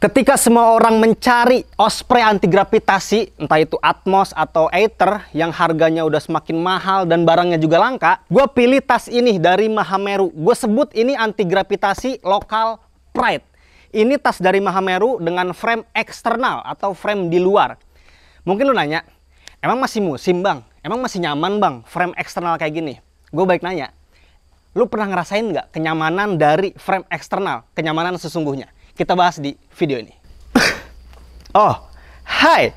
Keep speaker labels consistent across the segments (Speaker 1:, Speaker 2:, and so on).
Speaker 1: Ketika semua orang mencari osprey anti gravitasi, entah itu Atmos atau Aether yang harganya udah semakin mahal dan barangnya juga langka, gue pilih tas ini dari Mahameru. Gue sebut ini anti gravitasi lokal Pride. Ini tas dari Mahameru dengan frame eksternal atau frame di luar. Mungkin lu nanya, emang masih musim bang? Emang masih nyaman bang frame eksternal kayak gini? Gue baik nanya, lu pernah ngerasain nggak kenyamanan dari frame eksternal, kenyamanan sesungguhnya? kita bahas di video ini. oh, hai.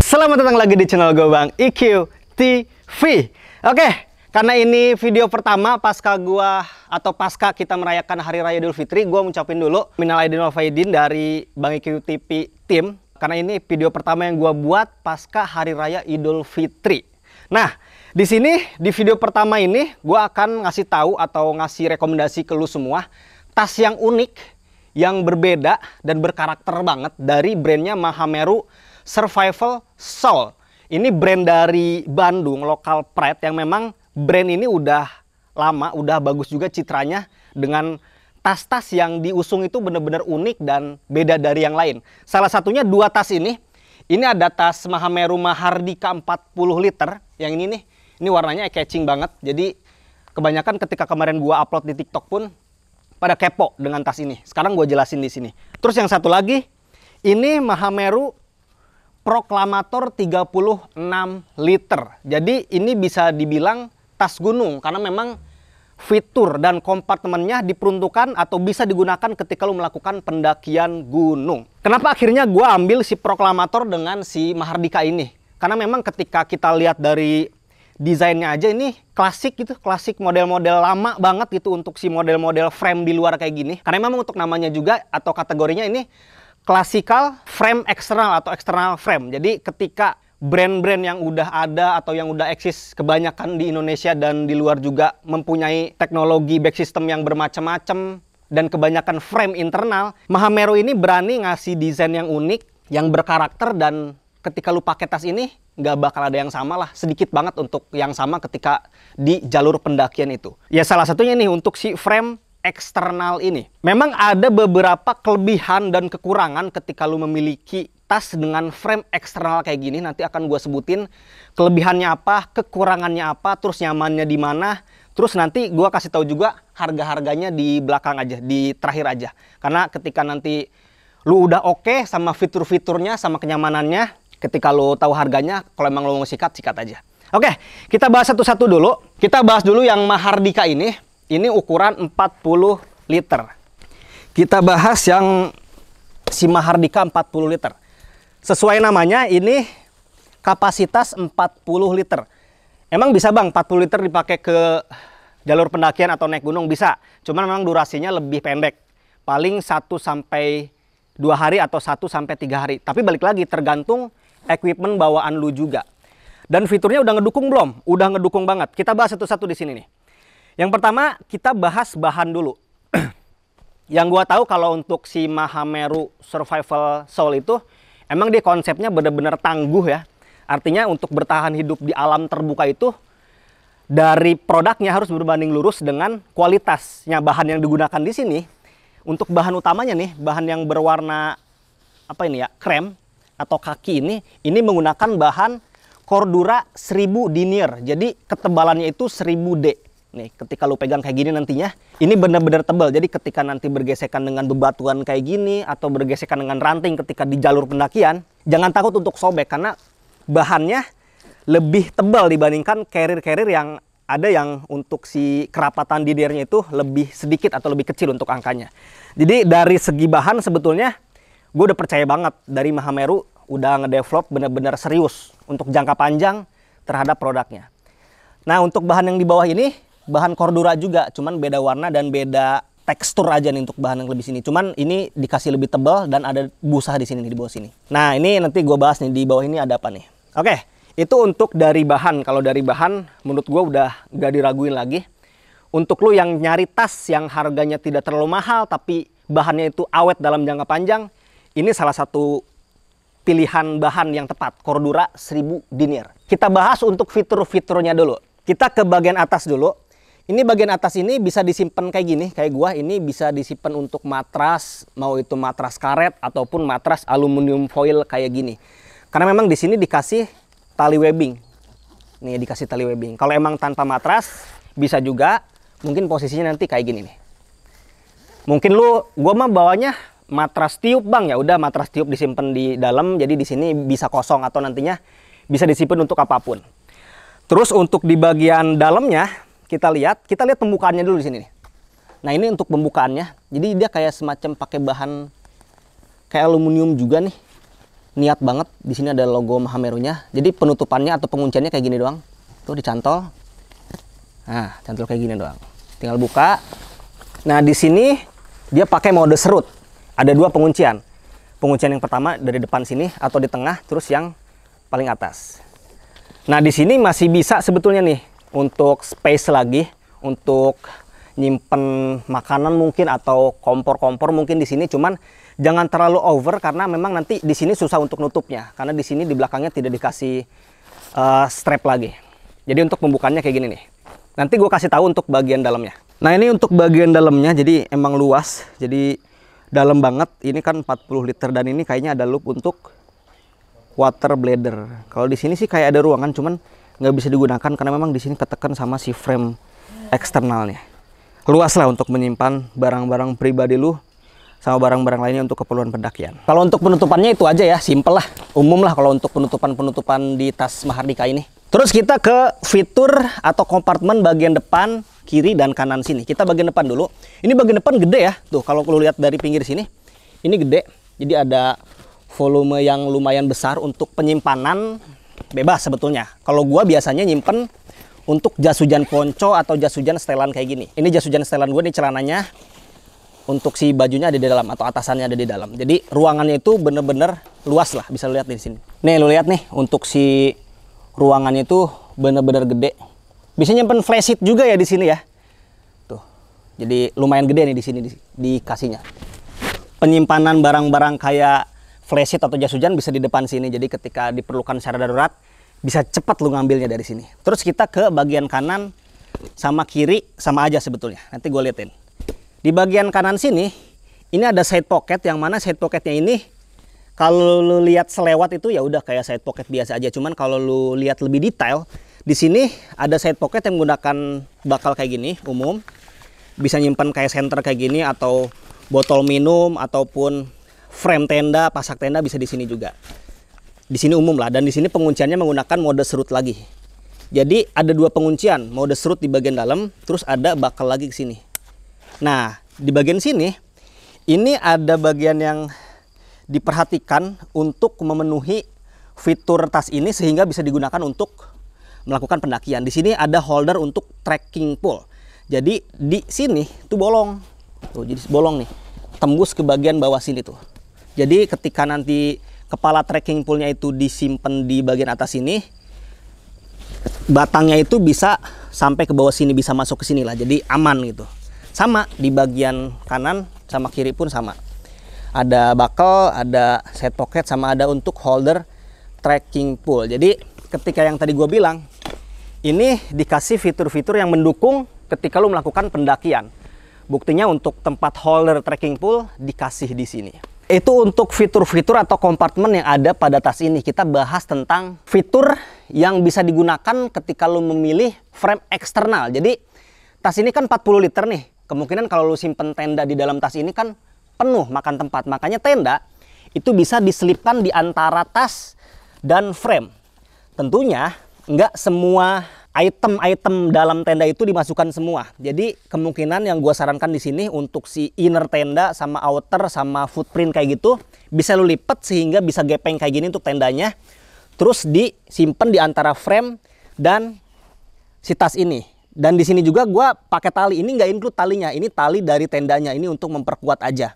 Speaker 1: Selamat datang lagi di channel gue Bang IQ TV. Oke, karena ini video pertama pasca gua atau pasca kita merayakan Hari Raya Idul Fitri, gua ngucapin dulu minal aidin wal faidin dari Bang IQ TV tim karena ini video pertama yang gua buat pasca Hari Raya Idul Fitri. Nah, di sini, di video pertama ini, gue akan ngasih tahu atau ngasih rekomendasi ke lu semua tas yang unik, yang berbeda dan berkarakter banget dari brandnya Mahameru Survival Soul. Ini brand dari Bandung, lokal pride yang memang brand ini udah lama, udah bagus juga citranya dengan tas-tas yang diusung itu benar-benar unik dan beda dari yang lain. Salah satunya dua tas ini. Ini ada tas Mahameru Mahardika 40 liter. Yang ini nih ini warnanya catching banget. Jadi kebanyakan ketika kemarin gua upload di TikTok pun pada kepo dengan tas ini. Sekarang gua jelasin di sini. Terus yang satu lagi, ini Mahameru Proklamator 36 liter. Jadi ini bisa dibilang tas gunung karena memang fitur dan kompartemennya diperuntukkan atau bisa digunakan ketika lo melakukan pendakian gunung. Kenapa akhirnya gua ambil si proklamator dengan si Mahardika ini? Karena memang ketika kita lihat dari desainnya aja ini klasik gitu, klasik model-model lama banget gitu untuk si model-model frame di luar kayak gini. Karena memang untuk namanya juga atau kategorinya ini klasikal frame eksternal atau eksternal frame. Jadi ketika brand-brand yang udah ada atau yang udah eksis kebanyakan di Indonesia dan di luar juga mempunyai teknologi back system yang bermacam-macam dan kebanyakan frame internal, Mahameru ini berani ngasih desain yang unik, yang berkarakter dan ketika lu pakai tas ini nggak bakal ada yang sama lah sedikit banget untuk yang sama ketika di jalur pendakian itu ya salah satunya nih untuk si frame eksternal ini memang ada beberapa kelebihan dan kekurangan ketika lu memiliki tas dengan frame eksternal kayak gini nanti akan gue sebutin kelebihannya apa kekurangannya apa terus nyamannya di mana Terus nanti gue kasih tahu juga harga-harganya di belakang aja, di terakhir aja. Karena ketika nanti lu udah oke okay sama fitur-fiturnya, sama kenyamanannya, ketika lo tahu harganya kalau emang lo mau sikat sikat aja oke kita bahas satu-satu dulu kita bahas dulu yang mahardika ini ini ukuran 40 liter kita bahas yang si mahardika 40 liter sesuai namanya ini kapasitas 40 liter emang bisa bang 40 liter dipakai ke jalur pendakian atau naik gunung bisa cuman memang durasinya lebih pendek paling 1 sampai dua hari atau 1 sampai tiga hari tapi balik lagi tergantung equipment bawaan lu juga. Dan fiturnya udah ngedukung belum? Udah ngedukung banget. Kita bahas satu-satu di sini nih. Yang pertama kita bahas bahan dulu. yang gua tahu kalau untuk si Mahameru Survival Soul itu emang dia konsepnya benar-benar tangguh ya. Artinya untuk bertahan hidup di alam terbuka itu dari produknya harus berbanding lurus dengan kualitasnya bahan yang digunakan di sini. Untuk bahan utamanya nih, bahan yang berwarna apa ini ya, krem atau kaki ini ini menggunakan bahan Cordura 1000 denier. Jadi ketebalannya itu 1000 D. Nih, ketika lu pegang kayak gini nantinya, ini benar-benar tebal. Jadi ketika nanti bergesekan dengan bebatuan kayak gini atau bergesekan dengan ranting ketika di jalur pendakian, jangan takut untuk sobek karena bahannya lebih tebal dibandingkan carrier-carrier yang ada yang untuk si kerapatan didiernya itu lebih sedikit atau lebih kecil untuk angkanya. Jadi dari segi bahan sebetulnya gue udah percaya banget dari Mahameru udah ngedevelop benar-benar serius untuk jangka panjang terhadap produknya. Nah, untuk bahan yang di bawah ini bahan cordura juga, cuman beda warna dan beda tekstur aja nih untuk bahan yang lebih sini. Cuman ini dikasih lebih tebal dan ada busa di sini nih, di bawah sini. Nah, ini nanti gue bahas nih di bawah ini ada apa nih. Oke, itu untuk dari bahan. Kalau dari bahan menurut gue udah gak diraguin lagi. Untuk lo yang nyari tas yang harganya tidak terlalu mahal tapi bahannya itu awet dalam jangka panjang, ini salah satu pilihan bahan yang tepat, Cordura 1000 denier. Kita bahas untuk fitur-fiturnya dulu. Kita ke bagian atas dulu. Ini bagian atas ini bisa disimpan kayak gini, kayak gua ini bisa disimpan untuk matras, mau itu matras karet ataupun matras aluminium foil kayak gini. Karena memang di sini dikasih tali webbing. Nih dikasih tali webbing. Kalau emang tanpa matras bisa juga mungkin posisinya nanti kayak gini nih. Mungkin lu gua mah bawanya matras tiup bang ya udah matras tiup disimpan di dalam jadi di sini bisa kosong atau nantinya bisa disimpan untuk apapun terus untuk di bagian dalamnya kita lihat kita lihat pembukaannya dulu di sini nah ini untuk pembukaannya jadi dia kayak semacam pakai bahan kayak aluminium juga nih niat banget di sini ada logo Mahamerunya jadi penutupannya atau pengunciannya kayak gini doang tuh dicantol nah cantol kayak gini doang tinggal buka nah di sini dia pakai mode serut ada dua penguncian penguncian yang pertama dari depan sini atau di tengah terus yang paling atas nah di sini masih bisa sebetulnya nih untuk space lagi untuk nyimpen makanan mungkin atau kompor-kompor mungkin di sini cuman jangan terlalu over karena memang nanti di sini susah untuk nutupnya karena di sini di belakangnya tidak dikasih uh, strap lagi jadi untuk pembukanya kayak gini nih nanti gue kasih tahu untuk bagian dalamnya nah ini untuk bagian dalamnya jadi emang luas jadi dalam banget ini kan 40 liter dan ini kayaknya ada loop untuk water bladder kalau di sini sih kayak ada ruangan cuman nggak bisa digunakan karena memang di sini ketekan sama si frame eksternalnya luas lah untuk menyimpan barang-barang pribadi lu sama barang-barang lainnya untuk keperluan pendakian. Kalau untuk penutupannya itu aja ya, simple lah, umum lah kalau untuk penutupan-penutupan di tas Mahardika ini. Terus kita ke fitur atau kompartemen bagian depan kiri dan kanan sini. Kita bagian depan dulu. Ini bagian depan gede ya. Tuh kalau lu lihat dari pinggir sini, ini gede. Jadi ada volume yang lumayan besar untuk penyimpanan bebas sebetulnya. Kalau gua biasanya nyimpen untuk jas hujan ponco atau jas hujan setelan kayak gini. Ini jas hujan setelan gue nih celananya untuk si bajunya ada di dalam atau atasannya ada di dalam. Jadi ruangannya itu bener-bener luas lah bisa lihat di sini. Nih lu lihat nih untuk si ruangannya itu bener-bener gede. Bisa nyimpen flashit juga ya di sini ya. Tuh. Jadi lumayan gede nih di sini di, dikasihnya. Penyimpanan barang-barang kayak flashit atau jas hujan bisa di depan sini. Jadi ketika diperlukan secara darurat bisa cepat lu ngambilnya dari sini. Terus kita ke bagian kanan sama kiri sama aja sebetulnya. Nanti gue liatin. Di bagian kanan sini ini ada side pocket yang mana side pocketnya ini kalau lu lihat selewat itu ya udah kayak side pocket biasa aja. Cuman kalau lu lihat lebih detail di sini ada side pocket yang menggunakan bakal kayak gini umum. Bisa nyimpan kayak center kayak gini atau botol minum ataupun frame tenda, pasak tenda bisa di sini juga. Di sini umum lah dan di sini pengunciannya menggunakan mode serut lagi. Jadi ada dua penguncian, mode serut di bagian dalam, terus ada bakal lagi ke sini. Nah, di bagian sini ini ada bagian yang diperhatikan untuk memenuhi fitur tas ini sehingga bisa digunakan untuk melakukan pendakian. Di sini ada holder untuk trekking pole. Jadi di sini tuh bolong. Tuh jadi bolong nih. Tembus ke bagian bawah sini tuh. Jadi ketika nanti kepala trekking pole-nya itu disimpan di bagian atas sini, batangnya itu bisa sampai ke bawah sini bisa masuk ke sini lah. Jadi aman gitu. Sama di bagian kanan sama kiri pun sama. Ada bakal, ada set pocket sama ada untuk holder trekking pole. Jadi ketika yang tadi gue bilang ini dikasih fitur-fitur yang mendukung ketika lo melakukan pendakian. Buktinya untuk tempat holder trekking pool dikasih di sini. Itu untuk fitur-fitur atau kompartemen yang ada pada tas ini. Kita bahas tentang fitur yang bisa digunakan ketika lo memilih frame eksternal. Jadi tas ini kan 40 liter nih. Kemungkinan kalau lo simpen tenda di dalam tas ini kan penuh makan tempat. Makanya tenda itu bisa diselipkan di antara tas dan frame. Tentunya nggak semua item-item dalam tenda itu dimasukkan semua. Jadi kemungkinan yang gue sarankan di sini untuk si inner tenda sama outer sama footprint kayak gitu bisa lu lipat sehingga bisa gepeng kayak gini untuk tendanya. Terus disimpan di antara frame dan si tas ini. Dan di sini juga gue pakai tali. Ini nggak include talinya. Ini tali dari tendanya. Ini untuk memperkuat aja.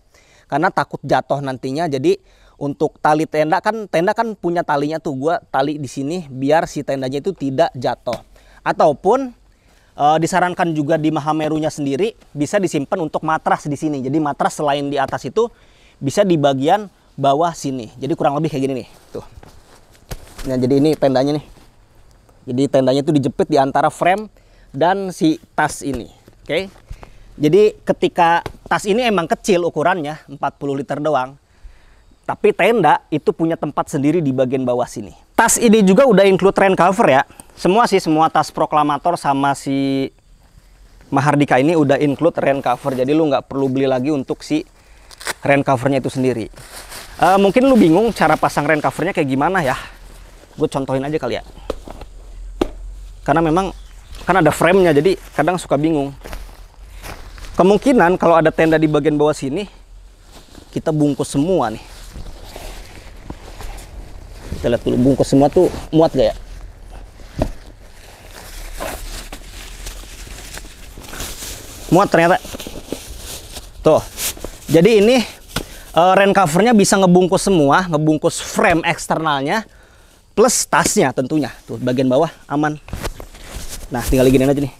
Speaker 1: Karena takut jatuh nantinya. Jadi untuk tali tenda kan tenda kan punya talinya tuh gue tali di sini biar si tendanya itu tidak jatuh ataupun e, disarankan juga di Mahamerunya sendiri bisa disimpan untuk matras di sini. Jadi matras selain di atas itu bisa di bagian bawah sini. Jadi kurang lebih kayak gini nih. Tuh. Nah, jadi ini tendanya nih. Jadi tendanya itu dijepit di antara frame dan si tas ini. Oke. Okay? Jadi ketika tas ini emang kecil ukurannya 40 liter doang. Tapi tenda itu punya tempat sendiri di bagian bawah sini. Tas ini juga udah include rain cover ya semua sih semua tas proklamator sama si Mahardika ini udah include rain cover jadi lu nggak perlu beli lagi untuk si rain covernya itu sendiri uh, mungkin lu bingung cara pasang rain covernya kayak gimana ya gue contohin aja kali ya karena memang kan ada framenya jadi kadang suka bingung kemungkinan kalau ada tenda di bagian bawah sini kita bungkus semua nih kita lihat dulu bungkus semua tuh muat gak ya muat ternyata tuh jadi ini uh, eh, rain covernya bisa ngebungkus semua ngebungkus frame eksternalnya plus tasnya tentunya tuh bagian bawah aman nah tinggal gini aja nih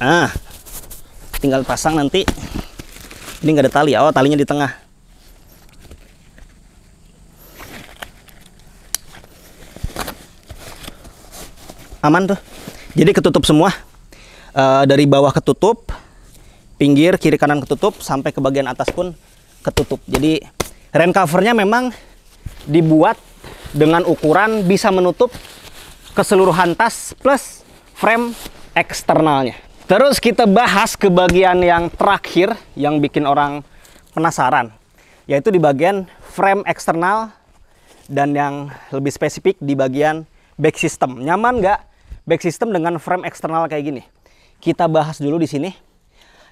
Speaker 1: nah tinggal pasang nanti ini nggak ada tali oh talinya di tengah aman tuh jadi ketutup semua Eh, dari bawah ketutup pinggir kiri kanan ketutup sampai ke bagian atas pun ketutup jadi rain covernya memang dibuat dengan ukuran bisa menutup keseluruhan tas plus frame eksternalnya terus kita bahas ke bagian yang terakhir yang bikin orang penasaran yaitu di bagian frame eksternal dan yang lebih spesifik di bagian back system nyaman nggak back system dengan frame eksternal kayak gini kita bahas dulu di sini.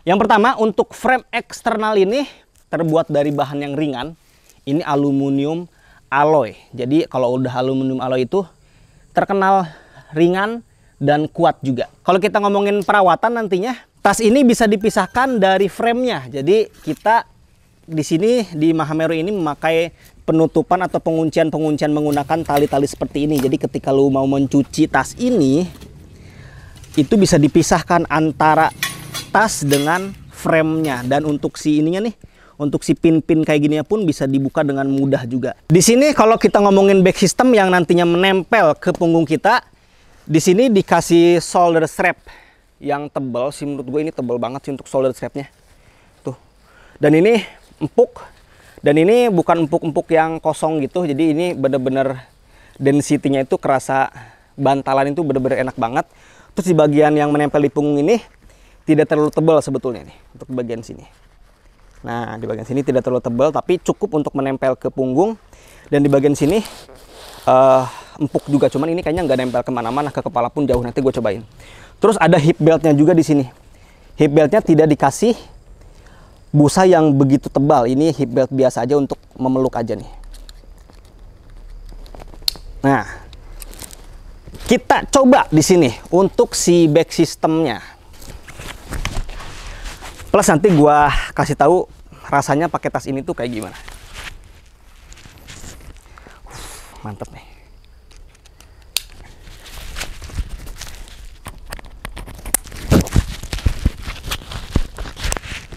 Speaker 1: Yang pertama untuk frame eksternal ini terbuat dari bahan yang ringan. Ini aluminium alloy. Jadi kalau udah aluminium alloy itu terkenal ringan dan kuat juga. Kalau kita ngomongin perawatan nantinya, tas ini bisa dipisahkan dari framenya. Jadi kita di sini di Mahameru ini memakai penutupan atau penguncian-penguncian menggunakan tali-tali seperti ini. Jadi ketika lu mau mencuci tas ini, itu bisa dipisahkan antara tas dengan framenya dan untuk si ininya nih untuk si pin-pin kayak gini pun bisa dibuka dengan mudah juga. Di sini kalau kita ngomongin back system yang nantinya menempel ke punggung kita, di sini dikasih solder strap yang tebal sih menurut gue ini tebal banget sih untuk solder strapnya. Tuh. Dan ini empuk dan ini bukan empuk-empuk yang kosong gitu. Jadi ini bener-bener density-nya itu kerasa bantalan itu bener-bener enak banget terus di bagian yang menempel di punggung ini tidak terlalu tebal sebetulnya nih untuk bagian sini nah di bagian sini tidak terlalu tebal tapi cukup untuk menempel ke punggung dan di bagian sini uh, empuk juga cuman ini kayaknya nggak nempel kemana-mana ke kepala pun jauh nanti gue cobain terus ada hip beltnya juga di sini hip beltnya tidak dikasih busa yang begitu tebal ini hip belt biasa aja untuk memeluk aja nih nah kita coba di sini untuk si back systemnya Plus nanti gua kasih tahu rasanya pakai tas ini tuh kayak gimana. Mantep nih.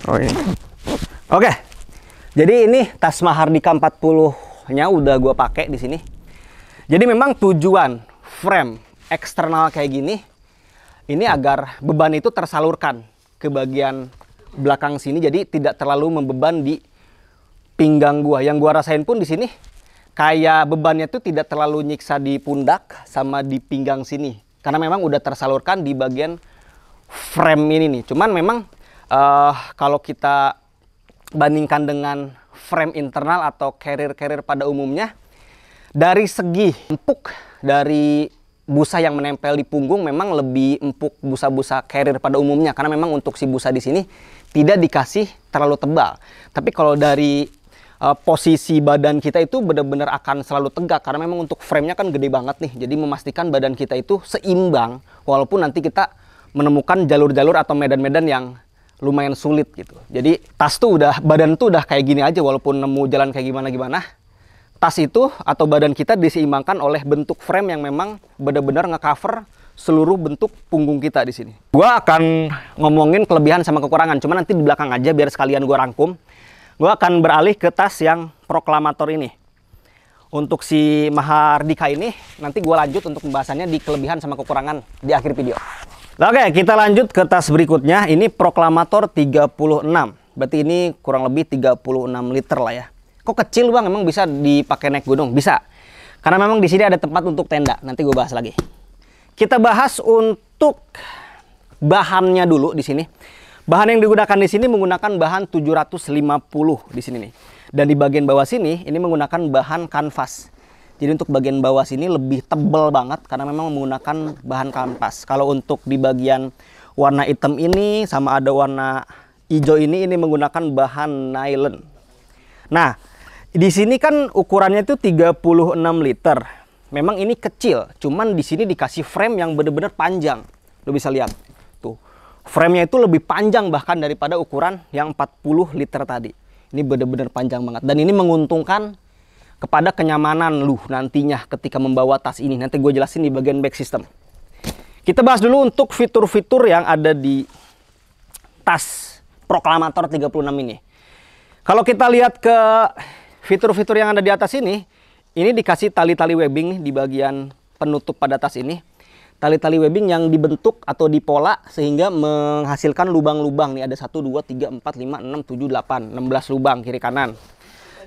Speaker 1: Oh ini. Oke. Jadi ini tas Mahardika 40-nya udah gua pakai di sini. Jadi memang tujuan frame eksternal kayak gini, ini agar beban itu tersalurkan ke bagian belakang sini jadi tidak terlalu membeban di pinggang gua. Yang gua rasain pun di sini kayak bebannya itu tidak terlalu nyiksa di pundak sama di pinggang sini. Karena memang udah tersalurkan di bagian frame ini nih. Cuman memang uh, kalau kita bandingkan dengan frame internal atau carrier-carrier pada umumnya dari segi empuk dari busa yang menempel di punggung memang lebih empuk busa-busa carrier pada umumnya karena memang untuk si busa di sini tidak dikasih terlalu tebal. Tapi kalau dari uh, posisi badan kita itu benar-benar akan selalu tegak karena memang untuk framenya kan gede banget nih. Jadi memastikan badan kita itu seimbang walaupun nanti kita menemukan jalur-jalur atau medan-medan yang lumayan sulit gitu. Jadi tas tuh udah badan tuh udah kayak gini aja walaupun nemu jalan kayak gimana gimana tas itu atau badan kita diseimbangkan oleh bentuk frame yang memang benar-benar ngecover seluruh bentuk punggung kita di sini. Gua akan ngomongin kelebihan sama kekurangan, cuma nanti di belakang aja biar sekalian gua rangkum. Gua akan beralih ke tas yang proklamator ini. Untuk si Mahardika ini nanti gua lanjut untuk pembahasannya di kelebihan sama kekurangan di akhir video. Oke, kita lanjut ke tas berikutnya. Ini proklamator 36. Berarti ini kurang lebih 36 liter lah ya. Kok kecil bang? Emang bisa dipakai naik gunung? Bisa. Karena memang di sini ada tempat untuk tenda. Nanti gue bahas lagi. Kita bahas untuk bahannya dulu di sini. Bahan yang digunakan di sini menggunakan bahan 750 di sini nih. Dan di bagian bawah sini ini menggunakan bahan kanvas. Jadi untuk bagian bawah sini lebih tebal banget karena memang menggunakan bahan kanvas. Kalau untuk di bagian warna hitam ini sama ada warna hijau ini ini menggunakan bahan nylon. Nah, di sini kan ukurannya itu 36 liter. Memang ini kecil, cuman di sini dikasih frame yang benar-benar panjang. Lo bisa lihat. Tuh. frame-nya itu lebih panjang bahkan daripada ukuran yang 40 liter tadi. Ini benar-benar panjang banget dan ini menguntungkan kepada kenyamanan lu nantinya ketika membawa tas ini. Nanti gue jelasin di bagian back system. Kita bahas dulu untuk fitur-fitur yang ada di tas Proklamator 36 ini. Kalau kita lihat ke Fitur-fitur yang ada di atas ini, ini dikasih tali-tali webbing di bagian penutup pada tas ini. Tali-tali webbing yang dibentuk atau dipola sehingga menghasilkan lubang-lubang. Nih ada 1, 2, 3, 4, 5, 6, 7, 8. 16 lubang kiri kanan.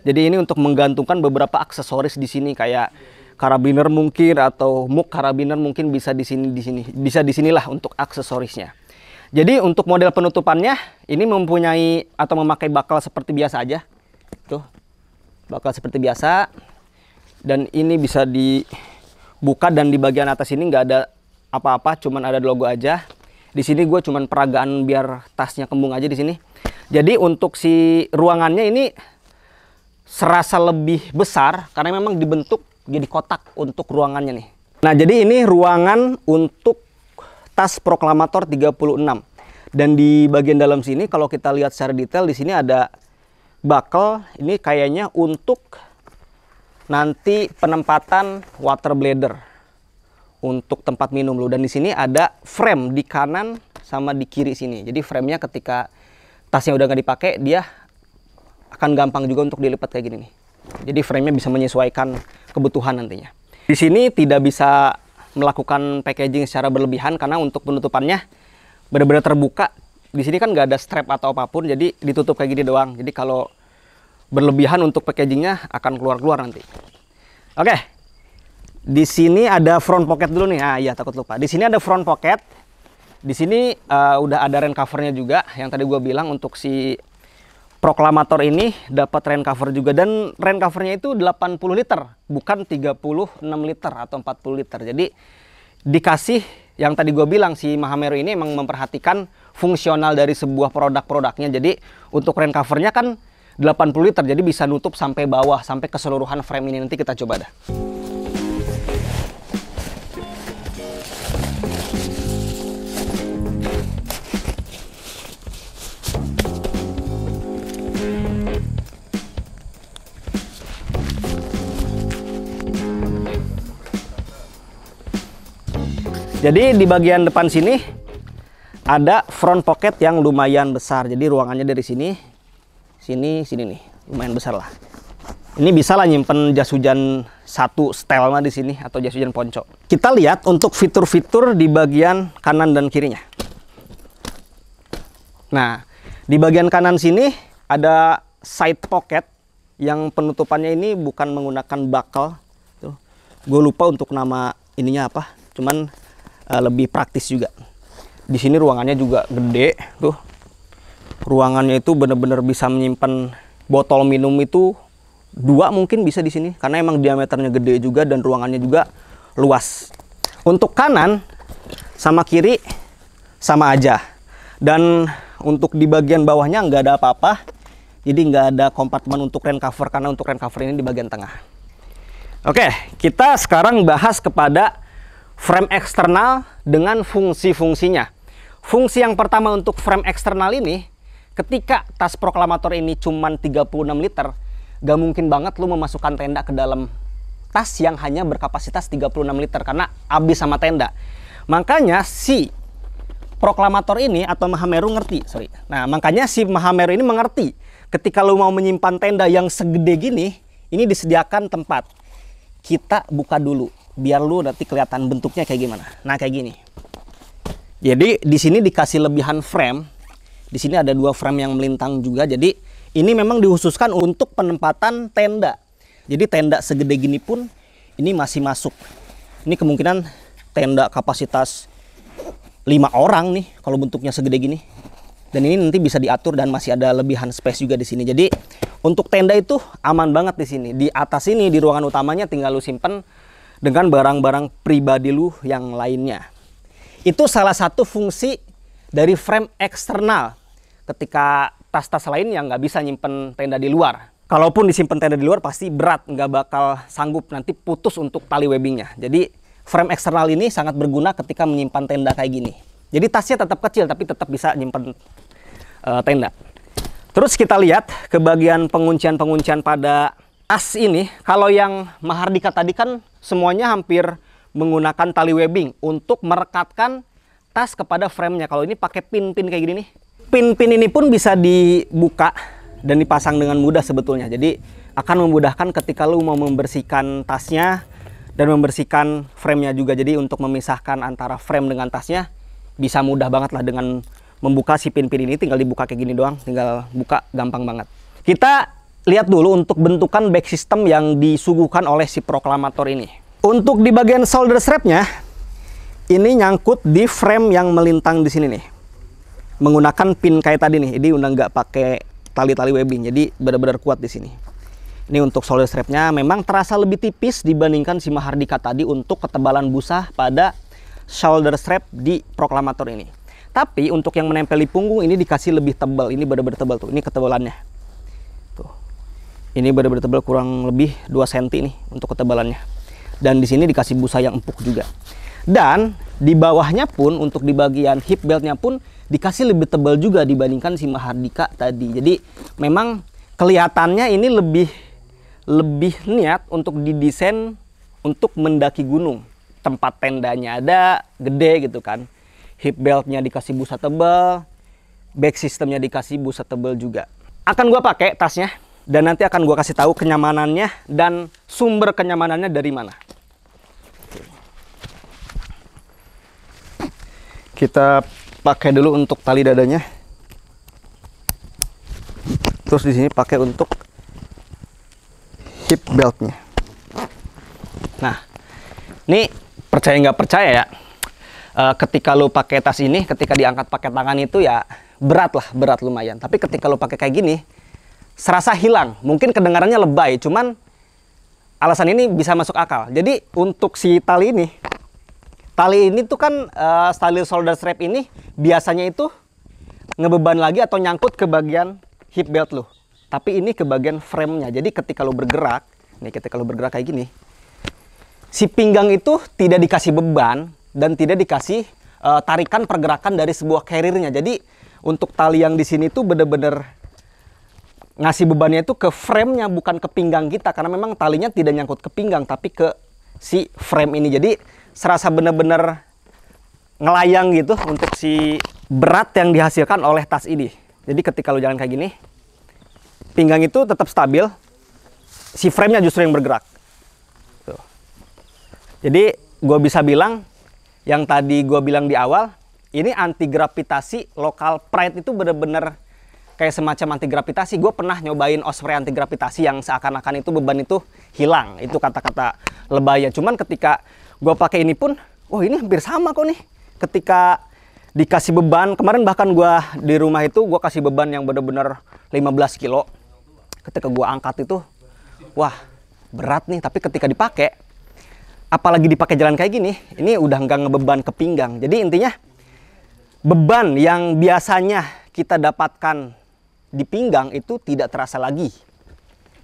Speaker 1: Jadi ini untuk menggantungkan beberapa aksesoris di sini kayak karabiner mungkin atau muk karabiner mungkin bisa di sini di sini bisa di sinilah untuk aksesorisnya. Jadi untuk model penutupannya ini mempunyai atau memakai bakal seperti biasa aja. Tuh, bakal seperti biasa dan ini bisa dibuka dan di bagian atas ini nggak ada apa-apa cuman ada logo aja di sini gue cuman peragaan biar tasnya kembung aja di sini jadi untuk si ruangannya ini serasa lebih besar karena memang dibentuk jadi kotak untuk ruangannya nih nah jadi ini ruangan untuk tas proklamator 36 dan di bagian dalam sini kalau kita lihat secara detail di sini ada bakal ini kayaknya untuk nanti penempatan water bladder untuk tempat minum lu dan di sini ada frame di kanan sama di kiri sini jadi framenya ketika tasnya udah nggak dipakai dia akan gampang juga untuk dilipat kayak gini nih jadi framenya bisa menyesuaikan kebutuhan nantinya di sini tidak bisa melakukan packaging secara berlebihan karena untuk penutupannya benar-benar terbuka di sini kan nggak ada strap atau apapun jadi ditutup kayak gini doang jadi kalau berlebihan untuk packagingnya akan keluar-keluar nanti oke di sini ada front pocket dulu nih ah iya takut lupa di sini ada front pocket di sini uh, udah ada rain covernya juga yang tadi gue bilang untuk si proklamator ini dapat rain cover juga dan rain covernya itu 80 liter bukan 36 liter atau 40 liter jadi dikasih yang tadi gue bilang si Mahameru ini emang memperhatikan fungsional dari sebuah produk-produknya. Jadi untuk rain covernya kan 80 liter jadi bisa nutup sampai bawah sampai keseluruhan frame ini nanti kita coba dah. Jadi di bagian depan sini ada front pocket yang lumayan besar jadi ruangannya dari sini sini sini nih lumayan besar lah ini bisa lah nyimpen jas hujan satu setelnya mah di sini atau jas hujan ponco kita lihat untuk fitur-fitur di bagian kanan dan kirinya nah di bagian kanan sini ada side pocket yang penutupannya ini bukan menggunakan buckle. tuh gue lupa untuk nama ininya apa cuman eh, lebih praktis juga di sini ruangannya juga gede tuh ruangannya itu bener-bener bisa menyimpan botol minum itu dua mungkin bisa di sini karena emang diameternya gede juga dan ruangannya juga luas untuk kanan sama kiri sama aja dan untuk di bagian bawahnya nggak ada apa-apa jadi nggak ada kompartemen untuk rain cover karena untuk rain cover ini di bagian tengah oke kita sekarang bahas kepada frame eksternal dengan fungsi-fungsinya Fungsi yang pertama untuk frame eksternal ini, ketika tas proklamator ini cuma 36 liter, gak mungkin banget lu memasukkan tenda ke dalam tas yang hanya berkapasitas 36 liter karena habis sama tenda. Makanya si proklamator ini atau Mahameru ngerti, sorry. Nah, makanya si Mahameru ini mengerti ketika lu mau menyimpan tenda yang segede gini, ini disediakan tempat. Kita buka dulu biar lu nanti kelihatan bentuknya kayak gimana. Nah, kayak gini. Jadi di sini dikasih lebihan frame. Di sini ada dua frame yang melintang juga. Jadi ini memang dihususkan untuk penempatan tenda. Jadi tenda segede gini pun ini masih masuk. Ini kemungkinan tenda kapasitas 5 orang nih kalau bentuknya segede gini. Dan ini nanti bisa diatur dan masih ada lebihan space juga di sini. Jadi untuk tenda itu aman banget di sini. Di atas ini di ruangan utamanya tinggal lu simpen dengan barang-barang pribadi lu yang lainnya. Itu salah satu fungsi dari frame eksternal ketika tas-tas lain yang nggak bisa nyimpen tenda di luar. Kalaupun disimpan tenda di luar pasti berat, nggak bakal sanggup nanti putus untuk tali webbingnya. Jadi frame eksternal ini sangat berguna ketika menyimpan tenda kayak gini. Jadi tasnya tetap kecil tapi tetap bisa nyimpan uh, eh, tenda. Terus kita lihat ke bagian penguncian-penguncian pada as ini. Kalau yang Mahardika tadi kan semuanya hampir menggunakan tali webbing untuk merekatkan tas kepada framenya. Kalau ini pakai pin-pin kayak gini nih. Pin-pin ini pun bisa dibuka dan dipasang dengan mudah sebetulnya. Jadi akan memudahkan ketika lu mau membersihkan tasnya dan membersihkan framenya juga. Jadi untuk memisahkan antara frame dengan tasnya bisa mudah banget lah dengan membuka si pin-pin ini tinggal dibuka kayak gini doang, tinggal buka gampang banget. Kita lihat dulu untuk bentukan back system yang disuguhkan oleh si proklamator ini. Untuk di bagian shoulder strapnya, ini nyangkut di frame yang melintang di sini nih. Menggunakan pin kayak tadi nih, jadi udah nggak pakai tali-tali webbing, jadi benar-benar kuat di sini. Ini untuk shoulder strapnya memang terasa lebih tipis dibandingkan si Mahardika tadi untuk ketebalan busa pada shoulder strap di proklamator ini. Tapi untuk yang menempel di punggung ini dikasih lebih tebal, ini benar-benar tebal tuh, ini ketebalannya. Tuh. Ini benar-benar tebal kurang lebih 2 cm nih untuk ketebalannya dan di sini dikasih busa yang empuk juga dan di bawahnya pun untuk di bagian hip beltnya pun dikasih lebih tebal juga dibandingkan si Mahardika tadi jadi memang kelihatannya ini lebih lebih niat untuk didesain untuk mendaki gunung tempat tendanya ada gede gitu kan hip beltnya dikasih busa tebal back sistemnya dikasih busa tebal juga akan gua pakai tasnya dan nanti akan gua kasih tahu kenyamanannya dan sumber kenyamanannya dari mana kita pakai dulu untuk tali dadanya terus di sini pakai untuk hip beltnya nah ini percaya nggak percaya ya eh, ketika lo pakai tas ini ketika diangkat pakai tangan itu ya berat lah berat lumayan tapi ketika lo pakai kayak gini serasa hilang mungkin kedengarannya lebay cuman alasan ini bisa masuk akal jadi untuk si tali ini Tali ini tuh kan uh, eh, tali shoulder strap ini biasanya itu ngebeban lagi atau nyangkut ke bagian hip belt lo. Tapi ini ke bagian framenya. Jadi ketika lo bergerak, nih ketika lo bergerak kayak gini, si pinggang itu tidak dikasih beban dan tidak dikasih uh, tarikan pergerakan dari sebuah carriernya. Jadi untuk tali yang di sini tuh bener-bener ngasih bebannya itu ke framenya bukan ke pinggang kita karena memang talinya tidak nyangkut ke pinggang tapi ke si frame ini. Jadi serasa benar-benar ngelayang gitu untuk si berat yang dihasilkan oleh tas ini. Jadi ketika lo jalan kayak gini, pinggang itu tetap stabil, si framenya justru yang bergerak. Tuh. Jadi gue bisa bilang, yang tadi gue bilang di awal, ini anti gravitasi lokal pride itu benar-benar kayak semacam anti gravitasi. Gue pernah nyobain osprey anti gravitasi yang seakan-akan itu beban itu hilang. Itu kata-kata lebay ya. Cuman ketika gue pakai ini pun wah ini hampir sama kok nih ketika dikasih beban kemarin bahkan gue di rumah itu gue kasih beban yang bener-bener 15 kilo ketika gue angkat itu wah berat nih tapi ketika dipakai apalagi dipakai jalan kayak gini ini udah nggak ngebeban ke pinggang jadi intinya beban yang biasanya kita dapatkan di pinggang itu tidak terasa lagi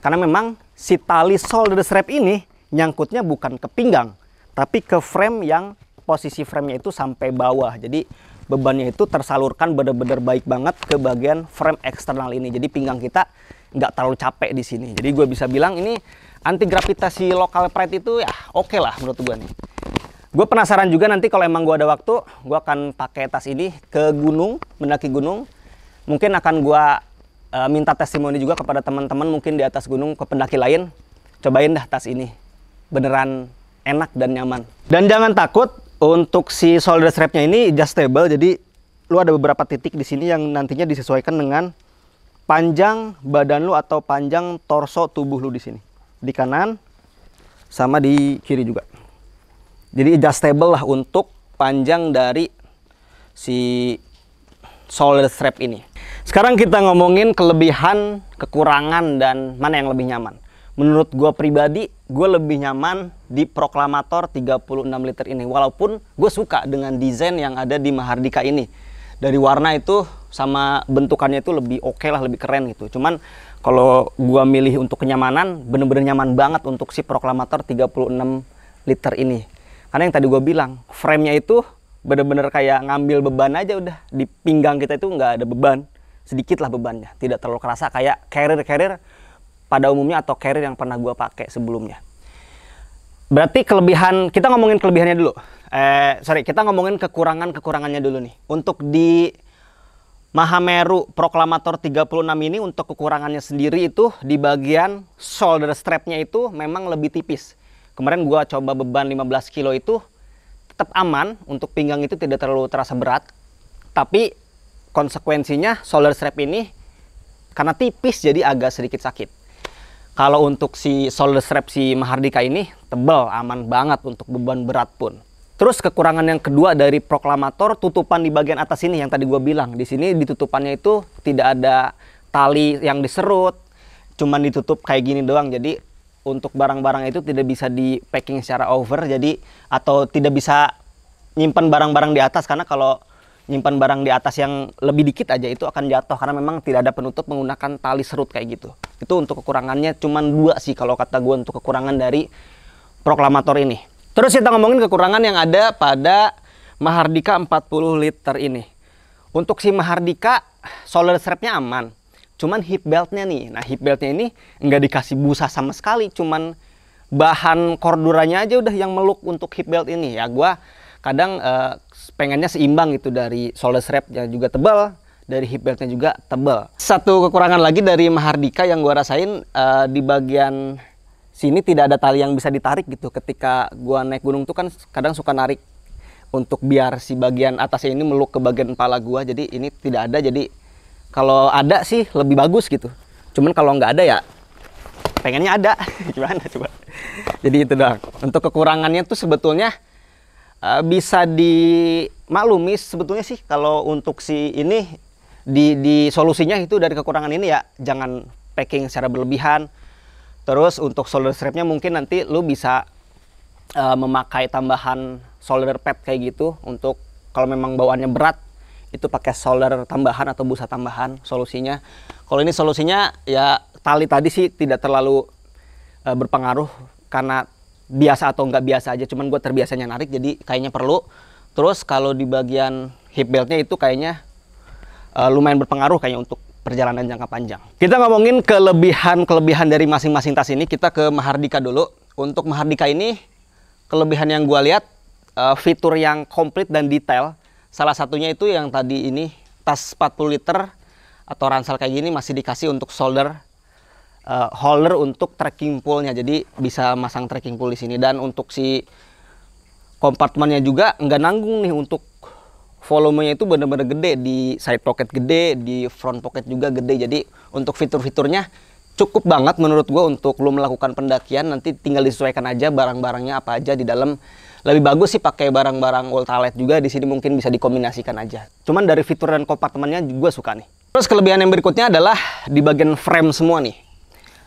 Speaker 1: karena memang si tali solder strap ini nyangkutnya bukan ke pinggang tapi ke frame yang posisi framenya itu sampai bawah jadi bebannya itu tersalurkan benar-benar baik banget ke bagian frame eksternal ini jadi pinggang kita nggak terlalu capek di sini jadi gue bisa bilang ini anti gravitasi lokal pride itu ya oke okay lah menurut gue nih gue penasaran juga nanti kalau emang gue ada waktu gue akan pakai tas ini ke gunung mendaki gunung mungkin akan gue uh, minta testimoni juga kepada teman-teman mungkin di atas gunung ke pendaki lain cobain dah tas ini beneran enak dan nyaman. Dan jangan takut untuk si shoulder strapnya ini adjustable, jadi lu ada beberapa titik di sini yang nantinya disesuaikan dengan panjang badan lu atau panjang torso tubuh lu di sini. Di kanan sama di kiri juga. Jadi adjustable lah untuk panjang dari si shoulder strap ini. Sekarang kita ngomongin kelebihan, kekurangan, dan mana yang lebih nyaman. Menurut gue pribadi, gue lebih nyaman di Proklamator 36 liter ini. Walaupun gue suka dengan desain yang ada di Mahardika ini. Dari warna itu sama bentukannya itu lebih oke okay lah, lebih keren gitu. Cuman kalau gue milih untuk kenyamanan, bener-bener nyaman banget untuk si Proklamator 36 liter ini. Karena yang tadi gue bilang, framenya itu bener-bener kayak ngambil beban aja udah. Di pinggang kita itu nggak ada beban. Sedikit lah bebannya, tidak terlalu kerasa kayak carrier-carrier pada umumnya atau carrier yang pernah gue pakai sebelumnya. Berarti kelebihan, kita ngomongin kelebihannya dulu. Eh, sorry, kita ngomongin kekurangan-kekurangannya dulu nih. Untuk di Mahameru Proklamator 36 ini untuk kekurangannya sendiri itu di bagian shoulder strapnya itu memang lebih tipis. Kemarin gue coba beban 15 kilo itu tetap aman untuk pinggang itu tidak terlalu terasa berat. Tapi konsekuensinya shoulder strap ini karena tipis jadi agak sedikit sakit. Kalau untuk si shoulder strap si Mahardika ini tebal, aman banget untuk beban berat pun. Terus kekurangan yang kedua dari proklamator tutupan di bagian atas ini yang tadi gue bilang. Di sini ditutupannya itu tidak ada tali yang diserut, cuman ditutup kayak gini doang. Jadi untuk barang-barang itu tidak bisa di packing secara over jadi atau tidak bisa nyimpan barang-barang di atas karena kalau nyimpan barang di atas yang lebih dikit aja itu akan jatuh karena memang tidak ada penutup menggunakan tali serut kayak gitu itu untuk kekurangannya cuman dua sih kalau kata gue untuk kekurangan dari proklamator ini terus kita ngomongin kekurangan yang ada pada Mahardika 40 liter ini untuk si Mahardika solar strapnya aman cuman hip beltnya nih nah hip beltnya ini nggak dikasih busa sama sekali cuman bahan korduranya aja udah yang meluk untuk hip belt ini ya gue kadang uh, pengennya seimbang gitu dari shoulder yang juga tebal dari hip beltnya juga tebal. Satu kekurangan lagi dari Mahardika yang gua rasain uh, di bagian sini tidak ada tali yang bisa ditarik gitu. Ketika gua naik gunung tuh kan kadang suka narik untuk biar si bagian atasnya ini meluk ke bagian kepala gua. Jadi ini tidak ada. Jadi kalau ada sih lebih bagus gitu. Cuman kalau nggak ada ya pengennya ada. Gimana coba? Jadi itu dong Untuk kekurangannya tuh sebetulnya uh, bisa dimaklumi sebetulnya sih kalau untuk si ini di, di solusinya itu dari kekurangan ini ya jangan packing secara berlebihan terus untuk solder strapnya mungkin nanti lu bisa uh, memakai tambahan solder pad kayak gitu untuk kalau memang bawaannya berat itu pakai solder tambahan atau busa tambahan solusinya kalau ini solusinya ya tali tadi sih tidak terlalu uh, berpengaruh karena biasa atau nggak biasa aja cuman gue terbiasanya narik jadi kayaknya perlu terus kalau di bagian hip beltnya itu kayaknya uh, lumayan berpengaruh kayaknya untuk perjalanan jangka panjang kita ngomongin kelebihan-kelebihan dari masing-masing tas ini kita ke Mahardika dulu untuk Mahardika ini kelebihan yang gue lihat uh, fitur yang komplit dan detail salah satunya itu yang tadi ini tas 40 liter atau ransel kayak gini masih dikasih untuk solder uh, holder untuk trekking poolnya jadi bisa masang trekking pool di sini dan untuk si kompartemennya juga nggak nanggung nih untuk volumenya itu benar-benar gede di side pocket gede di front pocket juga gede jadi untuk fitur-fiturnya cukup banget menurut gue untuk lo melakukan pendakian nanti tinggal disesuaikan aja barang-barangnya apa aja di dalam lebih bagus sih pakai barang-barang ultralight juga di sini mungkin bisa dikombinasikan aja cuman dari fitur dan kompartemennya juga suka nih terus kelebihan yang berikutnya adalah di bagian frame semua nih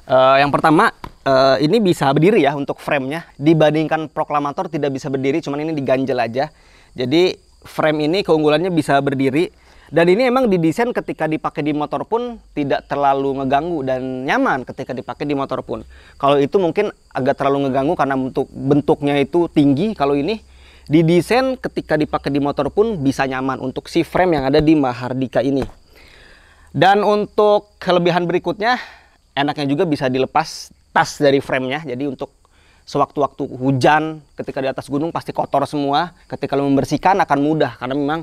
Speaker 1: Uh, yang pertama uh, ini bisa berdiri ya untuk framenya dibandingkan proklamator tidak bisa berdiri cuman ini diganjel aja jadi frame ini keunggulannya bisa berdiri dan ini emang didesain ketika dipakai di motor pun tidak terlalu ngeganggu dan nyaman ketika dipakai di motor pun kalau itu mungkin agak terlalu ngeganggu karena bentuk bentuknya itu tinggi kalau ini didesain ketika dipakai di motor pun bisa nyaman untuk si frame yang ada di Mahardika ini dan untuk kelebihan berikutnya enaknya juga bisa dilepas tas dari framenya jadi untuk sewaktu-waktu hujan ketika di atas gunung pasti kotor semua ketika lo membersihkan akan mudah karena memang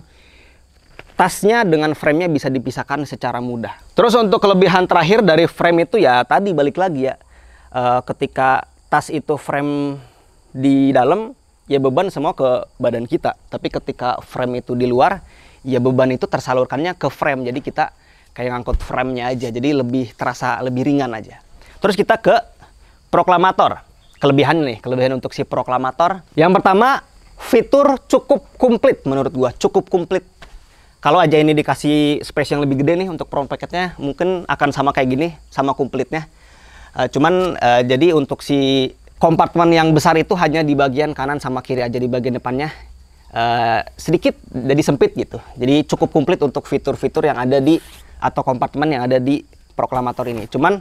Speaker 1: tasnya dengan framenya bisa dipisahkan secara mudah terus untuk kelebihan terakhir dari frame itu ya tadi balik lagi ya e, ketika tas itu frame di dalam ya beban semua ke badan kita tapi ketika frame itu di luar ya beban itu tersalurkannya ke frame jadi kita kayak ngangkut framenya aja jadi lebih terasa lebih ringan aja terus kita ke proklamator kelebihan nih kelebihan untuk si proklamator yang pertama fitur cukup komplit menurut gua cukup komplit kalau aja ini dikasih space yang lebih gede nih untuk prompt packetnya mungkin akan sama kayak gini sama komplitnya uh, cuman uh, jadi untuk si kompartemen yang besar itu hanya di bagian kanan sama kiri aja di bagian depannya uh, sedikit jadi sempit gitu jadi cukup komplit untuk fitur-fitur yang ada di atau kompartemen yang ada di proklamator ini. Cuman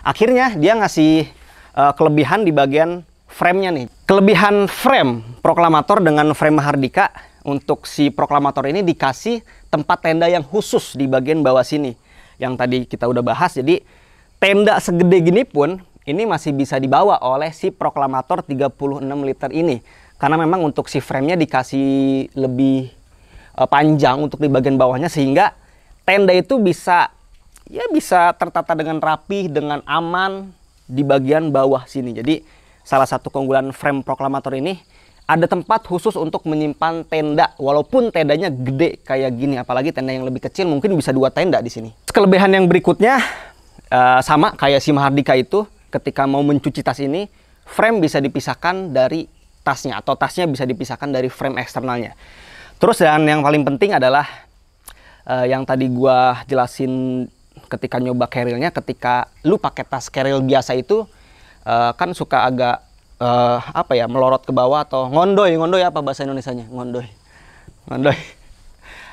Speaker 1: akhirnya dia ngasih uh, kelebihan di bagian framenya nih. Kelebihan frame proklamator dengan frame Hardika untuk si proklamator ini dikasih tempat tenda yang khusus di bagian bawah sini. Yang tadi kita udah bahas, jadi tenda segede gini pun ini masih bisa dibawa oleh si proklamator 36 liter ini. Karena memang untuk si framenya dikasih lebih eh, panjang untuk di bagian bawahnya sehingga tenda itu bisa ya bisa tertata dengan rapih, dengan aman di bagian bawah sini. Jadi salah satu keunggulan frame proklamator ini ada tempat khusus untuk menyimpan tenda walaupun tendanya gede kayak gini apalagi tenda yang lebih kecil mungkin bisa dua tenda di sini kelebihan yang berikutnya eh, sama kayak si Mahardika itu ketika mau mencuci tas ini frame bisa dipisahkan dari tasnya atau tasnya bisa dipisahkan dari frame eksternalnya terus dan yang paling penting adalah uh, yang tadi gua jelasin ketika nyoba kerilnya ketika lu pakai tas keril biasa itu uh, kan suka agak uh, apa ya melorot ke bawah atau ngondoy ngondoy apa bahasa Indonesia-nya ngondoy ngondoy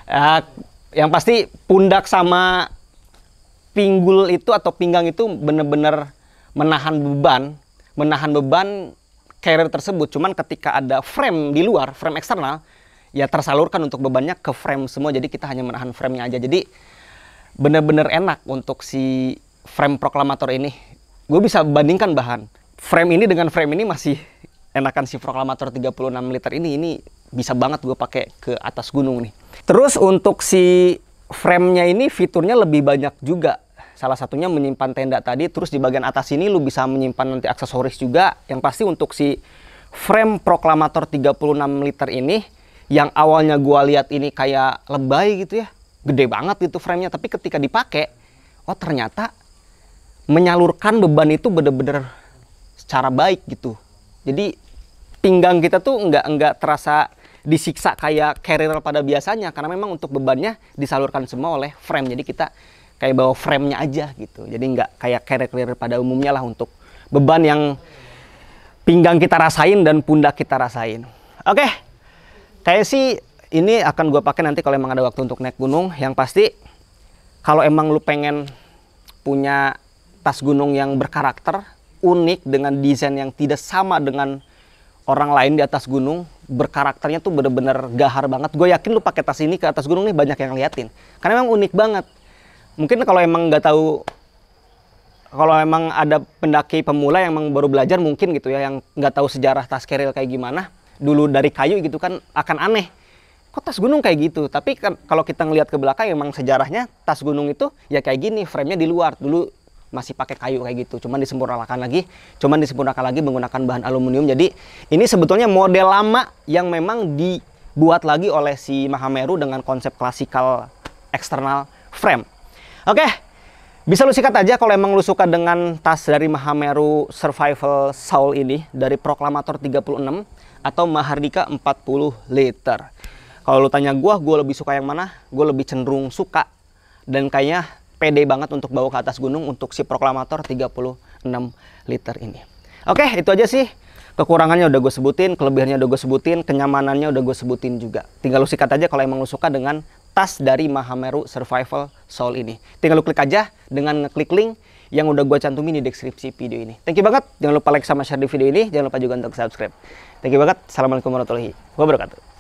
Speaker 1: uh, yang pasti pundak sama pinggul itu atau pinggang itu bener-bener menahan beban menahan beban carrier tersebut cuman ketika ada frame di luar frame eksternal ya tersalurkan untuk bebannya ke frame semua jadi kita hanya menahan framenya aja jadi bener-bener enak untuk si frame proklamator ini gue bisa bandingkan bahan frame ini dengan frame ini masih enakan si proklamator 36 liter ini ini bisa banget gue pakai ke atas gunung nih terus untuk si framenya ini fiturnya lebih banyak juga salah satunya menyimpan tenda tadi terus di bagian atas ini lu bisa menyimpan nanti aksesoris juga yang pasti untuk si frame proklamator 36 liter ini yang awalnya gua lihat ini kayak lebay gitu ya gede banget itu framenya tapi ketika dipakai oh ternyata menyalurkan beban itu bener-bener secara baik gitu jadi pinggang kita tuh nggak nggak terasa disiksa kayak carrier pada biasanya karena memang untuk bebannya disalurkan semua oleh frame jadi kita kayak bawa framenya aja gitu jadi nggak kayak carrier carrier pada umumnya lah untuk beban yang pinggang kita rasain dan pundak kita rasain oke okay. Kayak sih ini akan gue pakai nanti kalau emang ada waktu untuk naik gunung. Yang pasti kalau emang lu pengen punya tas gunung yang berkarakter, unik dengan desain yang tidak sama dengan orang lain di atas gunung, berkarakternya tuh bener-bener gahar banget. Gue yakin lu pakai tas ini ke atas gunung nih banyak yang liatin. Karena emang unik banget. Mungkin kalau emang nggak tahu kalau emang ada pendaki pemula yang baru belajar mungkin gitu ya yang nggak tahu sejarah tas keril kayak gimana dulu dari kayu gitu kan akan aneh kok tas gunung kayak gitu tapi kan, kalau kita ngelihat ke belakang emang sejarahnya tas gunung itu ya kayak gini framenya di luar dulu masih pakai kayu kayak gitu cuman disempurnakan lagi cuman disempurnakan lagi menggunakan bahan aluminium jadi ini sebetulnya model lama yang memang dibuat lagi oleh si Mahameru dengan konsep klasikal eksternal frame oke bisa lu sikat aja kalau emang lu suka dengan tas dari Mahameru Survival Soul ini dari Proklamator 36 atau Mahardika 40 liter. Kalau lu tanya gue, gue lebih suka yang mana? Gue lebih cenderung suka dan kayaknya pede banget untuk bawa ke atas gunung untuk si proklamator 36 liter ini. Oke, itu aja sih. Kekurangannya udah gue sebutin, kelebihannya udah gue sebutin, kenyamanannya udah gue sebutin juga. Tinggal lu sikat aja kalau emang lu suka dengan tas dari Mahameru Survival Soul ini. Tinggal lu klik aja dengan ngeklik link yang udah gue cantumin di deskripsi video ini. Thank you banget. Jangan lupa like sama share di video ini. Jangan lupa juga untuk subscribe. Thank you banget. Assalamualaikum warahmatullahi wabarakatuh.